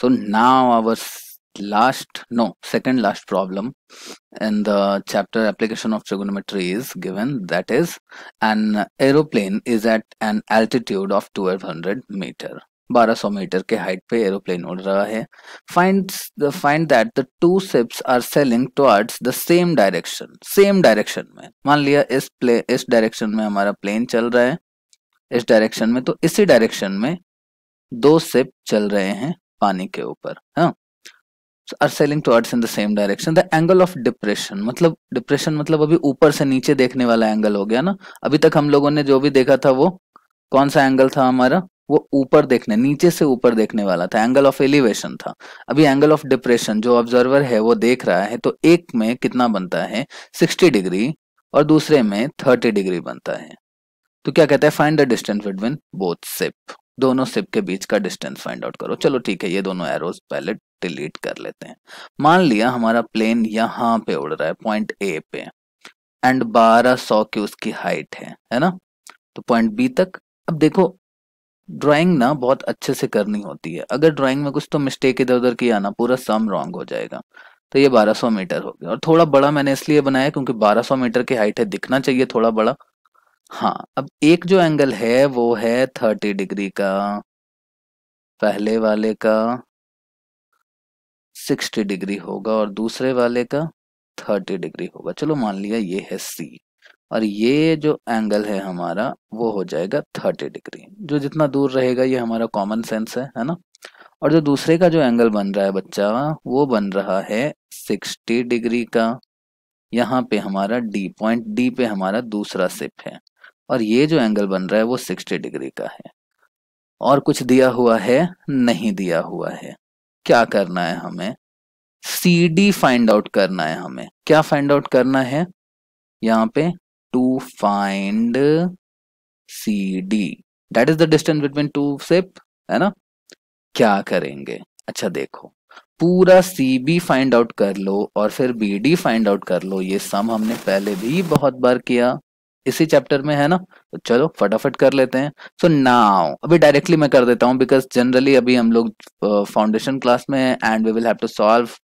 so now our last no second last problem in the chapter application of trigonometry is given that is an aeroplane is at an altitude of 1200 meter 1200 metre के height पे aeroplane उड़ रहा है find find that the two ships are sailing towards the same direction same direction में मान लिया इस play इस डायरेक्शन में हमारा प्लेन चल रहा है इस डायरेक्शन में तो इसी डायरेक्शन में दो शिप चल रहे हैं पानी के ऊपर हाँ are sailing towards in the same direction the angle of depression मतलब डिप्रेशन मतलब अभी ऊपर से नीचे देखने वाला एंगल हो गया ना अभी तक हम लोगों ने जो भी देखा था वो कौन सा एंगल था हमारा वो ऊपर देखने नीचे से ऊपर देखने वाला था एंगल ऑफ एलिवेशन था अभी एंगल ऑफ डिप्रेशन जो ऑब्जर्वर है वो देख रहा है तो एक में कितना बनता है 60 डिग्री और दूसरे में 30 डिग्री बनता है तो क्या कहता है find the distance between both ship दोनों सिप के बीच का डिस्टेंस फाइंड आउट करो चलो ठीक है ये दोनों एरोज पहले डिलीट कर लेते हैं मान लिया हमारा प्लेन यहाँ पे उड़ रहा है पॉइंट ए पे एंड 1200 की उसकी हाइट है है ना तो पॉइंट बी तक अब देखो ड्राइंग ना बहुत अच्छे से करनी होती है अगर ड्राइंग में कुछ तो मिस्टेक इधर उधर किया ना पूरा सम रॉन्ग हो जाएगा तो ये 1200 मीटर हो गया और थोड़ा बड़ा मैंने इसलिए बनाया क्योंकि 1200 मीटर की हाइट है दिखना चाहिए थोड़ा बड़ा हाँ अब एक जो एंगल है वो है थर्टी डिग्री का पहले वाले का सिक्सटी डिग्री होगा और दूसरे वाले का थर्टी डिग्री होगा चलो मान लिया ये है सी और ये जो एंगल है हमारा वो हो जाएगा थर्टी डिग्री जो जितना दूर रहेगा ये हमारा कॉमन सेंस है है ना और जो दूसरे का जो एंगल बन रहा है बच्चा वो बन रहा है सिक्सटी डिग्री का यहाँ पे हमारा डी पॉइंट डी पे हमारा दूसरा सिप है और ये जो एंगल बन रहा है वो 60 डिग्री का है और कुछ दिया हुआ है नहीं दिया हुआ है क्या करना है हमें सी डी फाइंड आउट करना है हमें क्या फाइंड आउट करना है यहाँ पे to find C D that is the distance between two ship है ना क्या करेंगे अच्छा देखो पूरा सी बी फाइंड आउट कर लो और फिर बी डी फाइंड आउट कर लो ये सम हमने पहले भी बहुत बार किया इसी चैप्टर में है ना तो चलो फटाफट कर लेते हैं सो so नाउ अभी डायरेक्टली मैं कर देता हूं बिकॉज जनरली अभी हम लोग फाउंडेशन क्लास में है and we will have to solve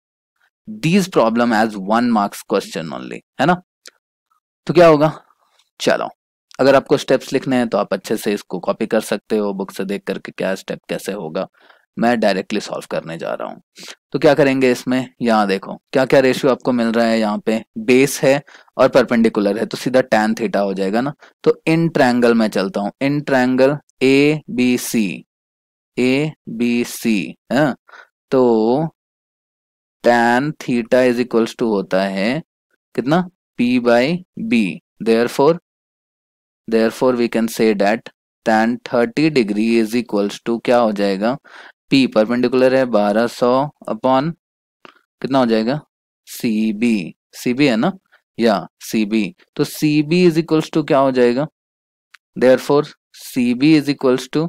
these problem as one marks question only है ना तो क्या होगा चलो अगर आपको स्टेप्स लिखने हैं तो आप अच्छे से इसको कॉपी कर सकते हो बुक से देख करके क्या स्टेप कैसे होगा मैं डायरेक्टली सॉल्व करने जा रहा हूँ तो क्या करेंगे इसमें यहाँ देखो क्या क्या रेशियो आपको मिल रहा है यहाँ पे बेस है और परपेंडिकुलर है तो सीधा टैन थीटा हो जाएगा ना तो इन ट्रैंगल में चलता हूँ in triangle A B C A B C है तो tan theta is equals to होता है कितना P by B therefore therefore we can say that tan thirty degree is equals to क्या हो जाएगा पी परपेंडिकुलर है 1200 upon कितना हो जाएगा सी बी सी बी है ना या सी बी तो C B is equals to क्या हो जाएगा therefore C B is equals to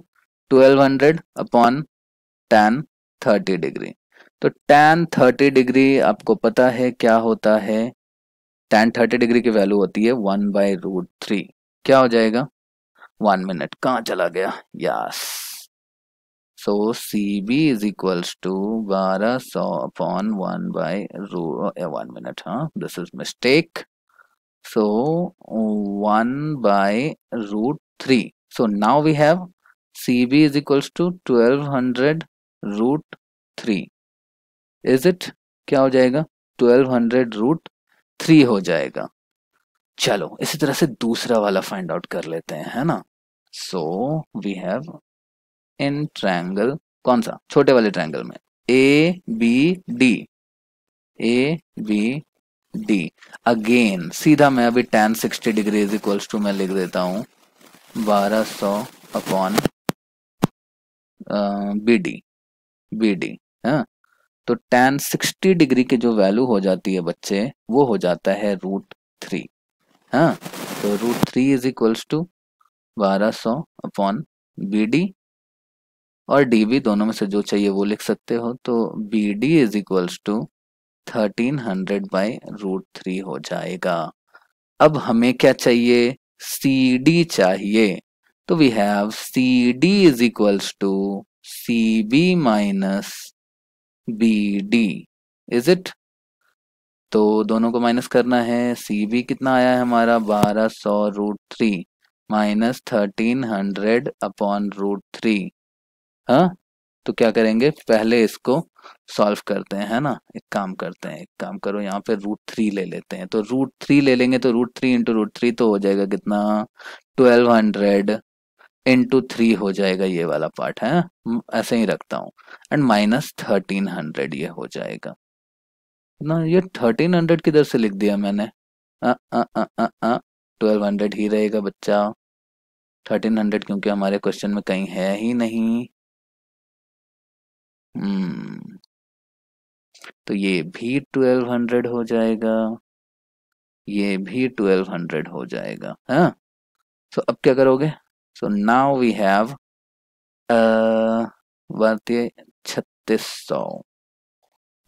twelve hundred upon tan thirty degree तो टेन थर्टी डिग्री आपको पता है क्या होता है टेन थर्टी डिग्री की वैल्यू होती है वन बाई रूट थ्री क्या हो जाएगा वन मिनट कहाँ चला गया yes so C B is equals to बारह सौ upon one by root one minute हाँ this is mistake so one by root three so now we have C B is equals to twelve hundred root three is it क्या हो जाएगा twelve hundred root three हो जाएगा चलो इसी तरह से दूसरा वाला फाइंड आउट कर लेते हैं है ना so we have in triangle कौन सा छोटे वाले ट्रायंगल में A B D A B D again सीधा मैं अभी tan sixty degree is equals to मैं लिख देता हूं बारह सौ upon B D B D है तो टेन सिक्सटी डिग्री की जो वैल्यू हो जाती है बच्चे वो हो जाता है रूट थ्री हाँ तो root three is equals to बारह सौ अपॉन बी डी और डी बी दोनों में से जो चाहिए वो लिख सकते हो तो B D is equals to thirteen hundred by root three हो जाएगा अब हमें क्या चाहिए सी डी चाहिए तो we have C D is equals to C B minus B D is it तो दोनों को माइनस करना है सी बी कितना आया है हमारा बारह सौ root three minus thirteen hundred upon root three हाँ तो क्या करेंगे पहले इसको सॉल्व करते हैं है ना एक काम करते हैं एक काम करो यहाँ पे रूट थ्री ले लेते हैं तो रूट थ्री ले लेंगे तो root three into root three तो हो जाएगा कितना ट्वेल्व हंड्रेड इंटू थ्री हो जाएगा ये वाला पार्ट है ऐसे ही रखता हूँ एंड माइनस थर्टीन हंड्रेड ये हो जाएगा ना ये थर्टीन हंड्रेड किधर से लिख दिया मैंने ट्वेल्व हंड्रेड ही रहेगा बच्चा थर्टीन हंड्रेड क्योंकि हमारे क्वेश्चन में कहीं है ही नहीं हम्म, तो ये भी ट्वेल्व हंड्रेड हो जाएगा ये भी ट्वेल्व हंड्रेड हो जाएगा हाँ सो अब क्या करोगे सो नाउ वी हैव भारतीय छत्तीस सौ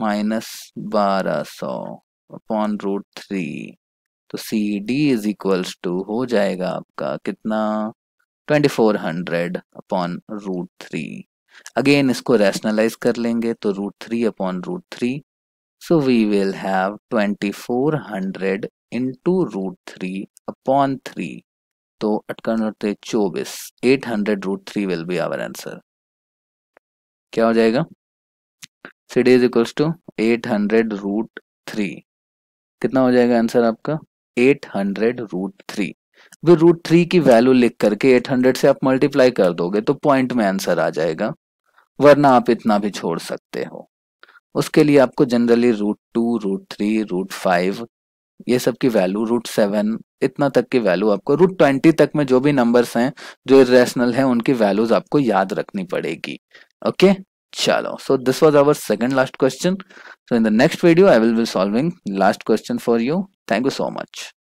माइनस बारह सौ अपॉन रूट थ्री तो C D is equals to हो जाएगा आपका कितना twenty four hundred upon root three again इसको रैशनलाइज कर लेंगे तो root three upon root three so we will have twenty four hundred into root three upon three तो अटकर होते चौबीस eight hundred root three will be our answer क्या हो जाएगा C is equals to eight hundred root three कितना हो जाएगा आंसर आपका eight hundred root three root three की वैल्यू लिख करके एट हंड्रेड से आप मल्टीप्लाई कर दोगे तो पॉइंट में आंसर आ जाएगा वरना आप इतना भी छोड़ सकते हो उसके लिए आपको generally root two root three root five ये सब की वैल्यू रूट सेवन इतना तक की वैल्यू आपको रूट ट्वेंटी तक में जो भी नंबर्स हैं जो इेशनल हैं उनकी वैल्यूज आपको याद रखनी पड़ेगी ओके चलो so this was our second last question so in the next video I will be solving last question for you thank you so much